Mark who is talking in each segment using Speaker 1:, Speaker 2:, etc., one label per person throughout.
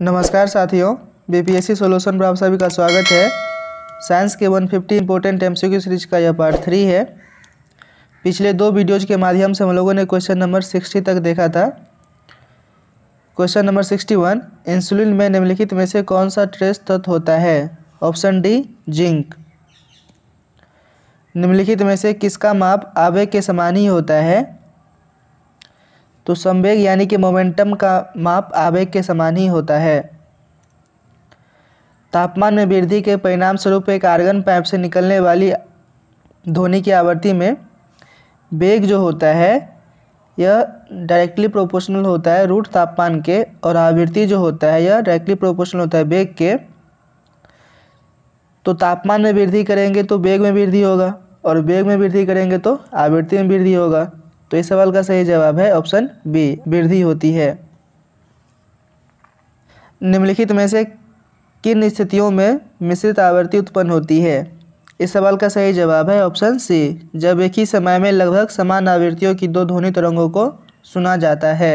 Speaker 1: नमस्कार साथियों BPSC solution पर आप सभी का स्वागत है साइंस के 150 फिफ्टी इंपोर्टेंट एम सीरीज का यह पार्ट थ्री है पिछले दो वीडियोज के माध्यम से हम लोगों ने क्वेश्चन नंबर सिक्सटी तक देखा था question number sixty one insulin में निम्नलिखित में से कौन सा ट्रेस तत्व होता है ऑप्शन डी जिंक निम्नलिखित में से किसका माप आवे के समान ही होता है तो संवेग यानी कि मोमेंटम का माप आवेग के समान ही होता है तापमान में वृद्धि के परिणाम स्वरूप एक आर्गन पाइप से निकलने वाली ध्वनि की आवृत्ति में वेग जो होता है यह डायरेक्टली प्रोपोर्शनल होता है रूट तापमान के और आवृत्ति जो होता है यह डायरेक्टली प्रोपोर्शनल होता है वेग के तो तापमान में वृद्धि करेंगे तो वेग में वृद्धि होगा और वेग में वृद्धि करेंगे तो आवृत्ति में वृद्धि होगा तो इस सवाल का सही जवाब है ऑप्शन बी वृद्धि होती है निम्नलिखित में से किन स्थितियों में मिश्रित आवृत्ति उत्पन्न होती है इस सवाल का सही जवाब है ऑप्शन सी जब एक ही समय में लगभग समान आवृत्तियों की दो ध्वनि तरंगों को सुना जाता है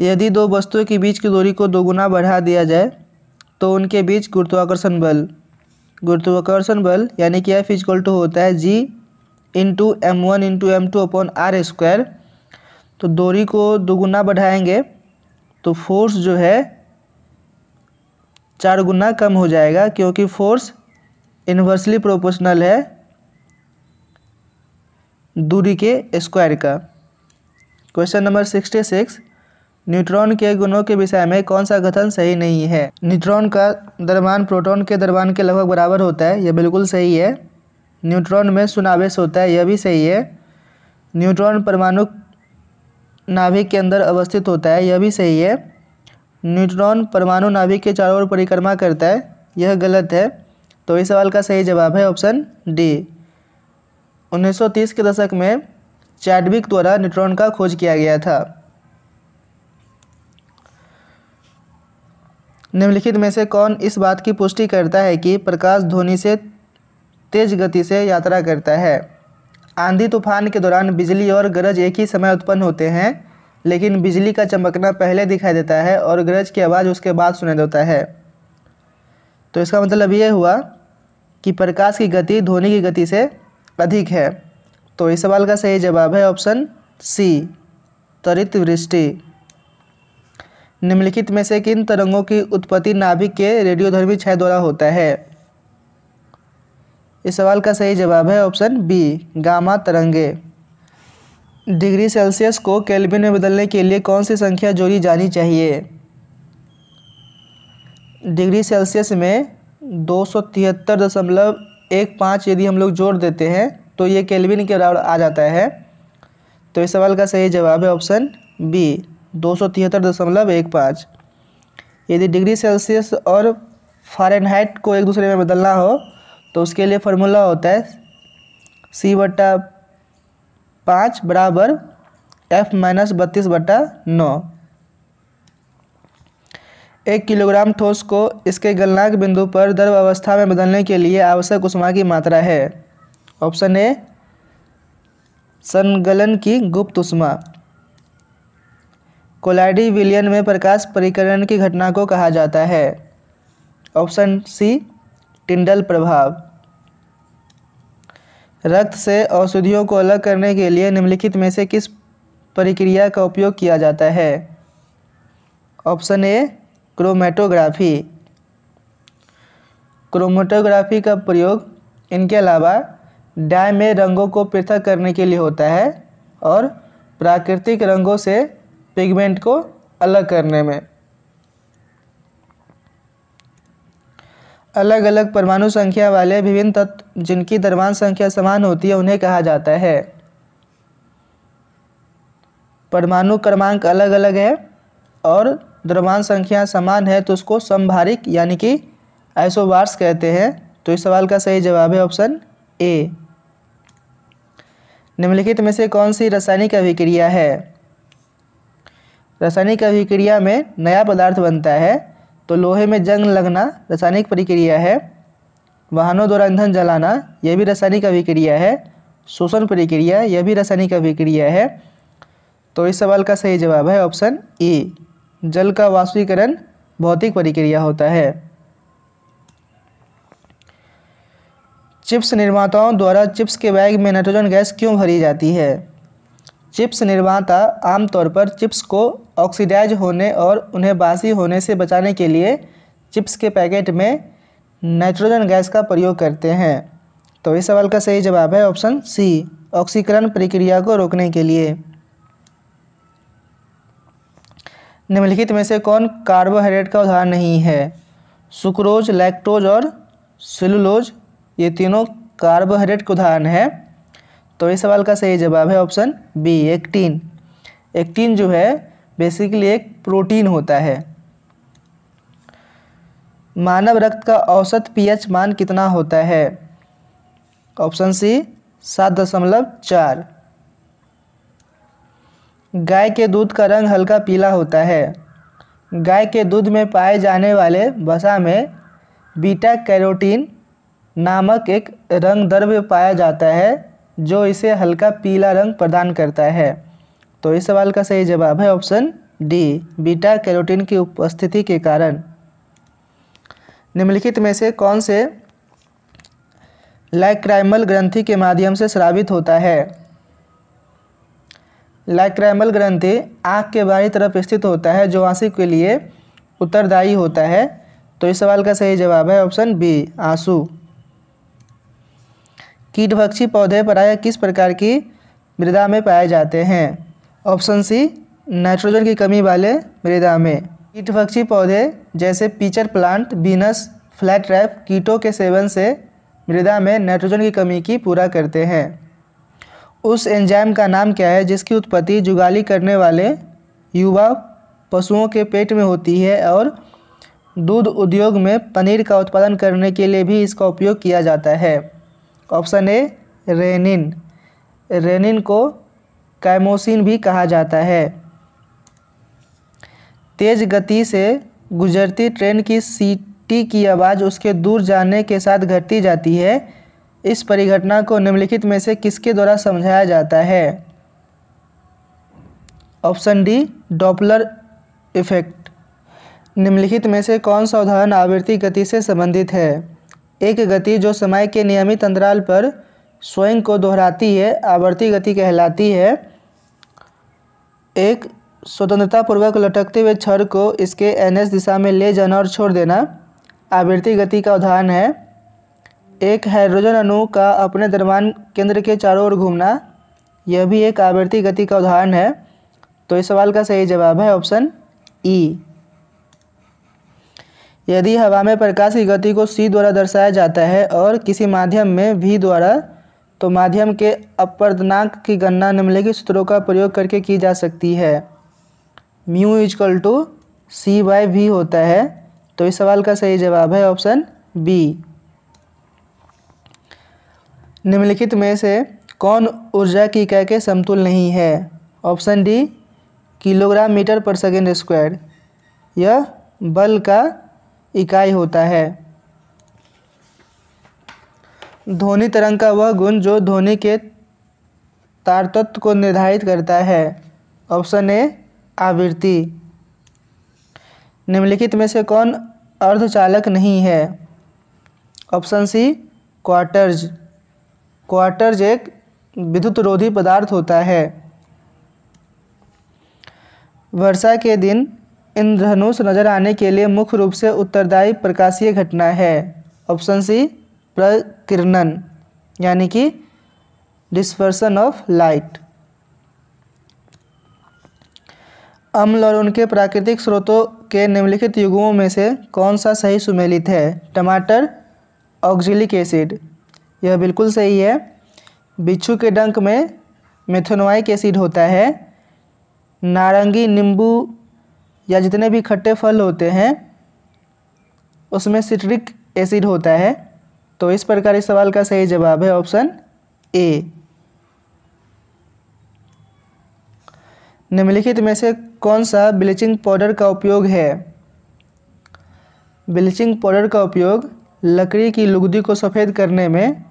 Speaker 1: यदि दो वस्तुओं के बीच की दूरी को दोगुना बढ़ा दिया जाए तो उनके बीच गुरुत्वाकर्षण बल गुरुत्वाकर्षण बल यानी कि एफ इजकल टू होता है G into M one into M two upon R square तो दूरी को दोगुना बढ़ाएंगे तो फोर्स जो है चार गुना कम हो जाएगा क्योंकि फोर्स इन्वर्सली प्रोपोर्शनल है दूरी के स्क्वायर का question number sixty six neutron के गुणों के विषय में कौन सा कथन सही नहीं है न्यूट्रॉन का दरमान प्रोटॉन के दरमान के लगभग बराबर होता है यह बिल्कुल सही है न्यूट्रॉन में सुनावेश होता है यह भी सही है न्यूट्रॉन परमाणु नाभिक के अंदर अवस्थित होता है यह भी सही है न्यूट्रॉन परमाणु नाभिक के चारों ओर परिक्रमा करता है यह गलत है तो इस सवाल का सही जवाब है ऑप्शन डी 1930 के दशक में चैडविक द्वारा न्यूट्रॉन का खोज किया गया था निम्नलिखित में से कौन इस बात की पुष्टि करता है कि प्रकाश ध्वनि से तेज गति से यात्रा करता है आंधी तूफान के दौरान बिजली और गरज एक ही समय उत्पन्न होते हैं लेकिन बिजली का चमकना पहले दिखाई देता है और गरज की आवाज़ उसके बाद सुनाई देता है तो इसका मतलब ये हुआ कि प्रकाश की गति ध्वनि की गति से अधिक है तो इस सवाल का सही जवाब है ऑप्शन सी त्वरित वृष्टि निम्नलिखित में से किन तरंगों की उत्पत्ति नाभिक के रेडियोधर्मी क्षय द्वारा होता है इस सवाल का सही जवाब है ऑप्शन बी गामा तरंगे डिग्री सेल्सियस को केल्विन में बदलने के लिए कौन सी संख्या जोड़ी जानी चाहिए डिग्री सेल्सियस में दो सौ तिहत्तर दशमलव एक पाँच यदि हम लोग जोड़ देते हैं तो ये केल्विन के बराबर आ जाता है तो इस सवाल का सही जवाब है ऑप्शन बी दो सौ तिहत्तर दशमलव एक पाँच यदि डिग्री सेल्सियस और फ़ारेनहाइट को एक दूसरे में बदलना हो तो उसके लिए फॉर्मूला होता है सी बट्टा पाँच बराबर एफ माइनस बत्तीस बट्टा नौ एक किलोग्राम ठोस को इसके गलनाक बिंदु पर द्रव अवस्था में बदलने के लिए आवश्यक उष्मा की मात्रा है ऑप्शन ए संगलन की गुप्त उष्मा कोलाइडी विलियन में प्रकाश परिकरण की घटना को कहा जाता है ऑप्शन सी टिंडल प्रभाव रक्त से औषधियों को अलग करने के लिए निम्नलिखित में से किस प्रक्रिया का उपयोग किया जाता है ऑप्शन ए क्रोमेटोग्राफी क्रोमेटोग्राफी का प्रयोग इनके अलावा डाय में रंगों को पृथक करने के लिए होता है और प्राकृतिक रंगों से पिगमेंट को अलग करने में अलग अलग परमाणु संख्या वाले विभिन्न तत्व जिनकी द्रव्यमान संख्या समान होती है उन्हें कहा जाता है परमाणु क्रमांक अलग अलग है और द्रव्यमान संख्या समान है तो उसको संभारिक यानी कि आइसोबार्स कहते हैं तो इस सवाल का सही जवाब है ऑप्शन ए निम्नलिखित में से कौन सी रासायनिक अभिक्रिया है रासायनिक अभिक्रिया में नया पदार्थ बनता है तो लोहे में जंग लगना रासायनिक प्रक्रिया है वाहनों द्वारा ईंधन जलाना यह भी रासायनिक अभिक्रिया है शोषण प्रक्रिया यह भी रासायनिक अभिक्रिया है तो इस सवाल का सही जवाब है ऑप्शन ए जल का वाष्पीकरण भौतिक प्रक्रिया होता है चिप्स निर्माताओं द्वारा चिप्स के बैग में नाइट्रोजन गैस क्यों भरी जाती है चिप्स निर्माता आमतौर पर चिप्स को ऑक्सीडाइज होने और उन्हें बासी होने से बचाने के लिए चिप्स के पैकेट में नाइट्रोजन गैस का प्रयोग करते हैं तो इस सवाल का सही जवाब है ऑप्शन सी ऑक्सीकरण प्रक्रिया को रोकने के लिए निम्नलिखित में से कौन कार्बोहाइड्रेट का उदाहरण नहीं है सुक्रोज लैक्टोज और सेलुलोज ये तीनों कार्बोहाइड्रेट के उदाहरण है तो इस सवाल का सही जवाब है ऑप्शन बी एक्टीन एक्टीन जो है बेसिकली एक प्रोटीन होता है मानव रक्त का औसत पीएच मान कितना होता है ऑप्शन सी सात दशमलव चार गाय के दूध का रंग हल्का पीला होता है गाय के दूध में पाए जाने वाले वसा में बीटा कैरोटीन नामक एक रंग द्रव्य पाया जाता है जो इसे हल्का पीला रंग प्रदान करता है तो इस सवाल का सही जवाब है ऑप्शन डी बीटा कैरोटीन की उपस्थिति के कारण निम्नलिखित में से कौन से लाइक्राइमल ग्रंथि के माध्यम से श्रावित होता है लाइक्राइमल ग्रंथि आँख के बाहरी तरफ स्थित होता है जो आंसू के लिए उत्तरदायी होता है तो इस सवाल का सही जवाब है ऑप्शन बी आंसू कीटभक्षी पौधे प्रायः किस प्रकार की मृदा में पाए जाते हैं ऑप्शन सी नाइट्रोजन की कमी वाले मृदा में कीटभक्षी पौधे जैसे pitcher plant Venus flytrap कीटों के सेवन से मृदा में नाइट्रोजन की कमी की पूरा करते हैं उस एंजाइम का नाम क्या है जिसकी उत्पत्ति जुगाली करने वाले युवा पशुओं के पेट में होती है और दूध उद्योग में पनीर का उत्पादन करने के लिए भी इसका उपयोग किया जाता है ऑप्शन ए रेनिन रेनिन को कैमोसिन भी कहा जाता है तेज गति से गुजरती ट्रेन की सीटी की आवाज़ उसके दूर जाने के साथ घटती जाती है इस परिघटना को निम्नलिखित में से किसके द्वारा समझाया जाता है ऑप्शन डी डॉपलर इफेक्ट निम्नलिखित में से कौन सा उदाहरण आवृत्ति गति से संबंधित है एक गति जो समय के नियमित अंतराल पर स्वयं को दोहराती है आवर्ती गति कहलाती है एक स्वतंत्रतापूर्वक लटकते हुए क्षर को इसके एन दिशा में ले जाना और छोड़ देना आवृत्ति गति का उदाहरण है एक हाइड्रोजन अणु का अपने दरमान केंद्र के चारों ओर घूमना यह भी एक आवृत्ति गति का उदाहरण है तो इस सवाल का सही जवाब है ऑप्शन ई यदि हवा में प्रकाश की गति को सी द्वारा दर्शाया जाता है और किसी माध्यम में वी द्वारा तो माध्यम के अपर्दनाक की गणना निम्नलिखित सूत्रों का प्रयोग करके की जा सकती है mu is equal to C by V होता है तो इस सवाल का सही जवाब है ऑप्शन बी निम्नलिखित में से कौन ऊर्जा की कह के समतुल नहीं है ऑप्शन डी किलोग्राम मीटर पर सेकेंड स्क्वायर यह बल का इकाई होता है ध्वनि तरंग का वह गुण जो ध्वनि के तारतत्व को निर्धारित करता है ऑप्शन ए आवृत्ति निम्नलिखित में से कौन अर्धचालक नहीं है ऑप्शन सी क्वार्टर्ज क्वार्टर्ज एक विद्युत रोधी पदार्थ होता है वर्षा के दिन इंद्रधनुष नजर आने के लिए मुख्य रूप से उत्तरदायी प्रकाशीय घटना है ऑप्शन सी प्रकिरणन यानी कि डिस्पर्सन ऑफ लाइट अम्ल और उनके प्राकृतिक स्रोतों के निम्नलिखित युगों में से कौन सा सही सुमेलित है टमाटर ऑक्जिलिक एसिड यह बिल्कुल सही है बिच्छू के डंक में मेथोनवाइक एसिड होता है नारंगी नींबू या जितने भी खट्टे फल होते हैं उसमें सिट्रिक एसिड होता है तो इस प्रकार इस सवाल का सही जवाब है ऑप्शन ए निम्नलिखित में से कौन सा ब्लीचिंग पाउडर का उपयोग है ब्लीचिंग पाउडर का उपयोग लकड़ी की लुगदी को सफ़ेद करने में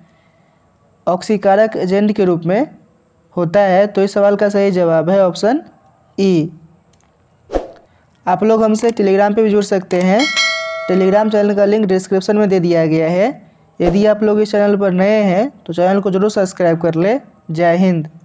Speaker 1: ऑक्सीकारक एजेंट के रूप में होता है तो इस सवाल का सही जवाब है ऑप्शन ई आप लोग हमसे टेलीग्राम पे भी जुड़ सकते हैं टेलीग्राम चैनल का लिंक डिस्क्रिप्शन में दे दिया गया है यदि आप लोग इस चैनल पर नए हैं तो चैनल को जरूर सब्सक्राइब कर ले जय हिंद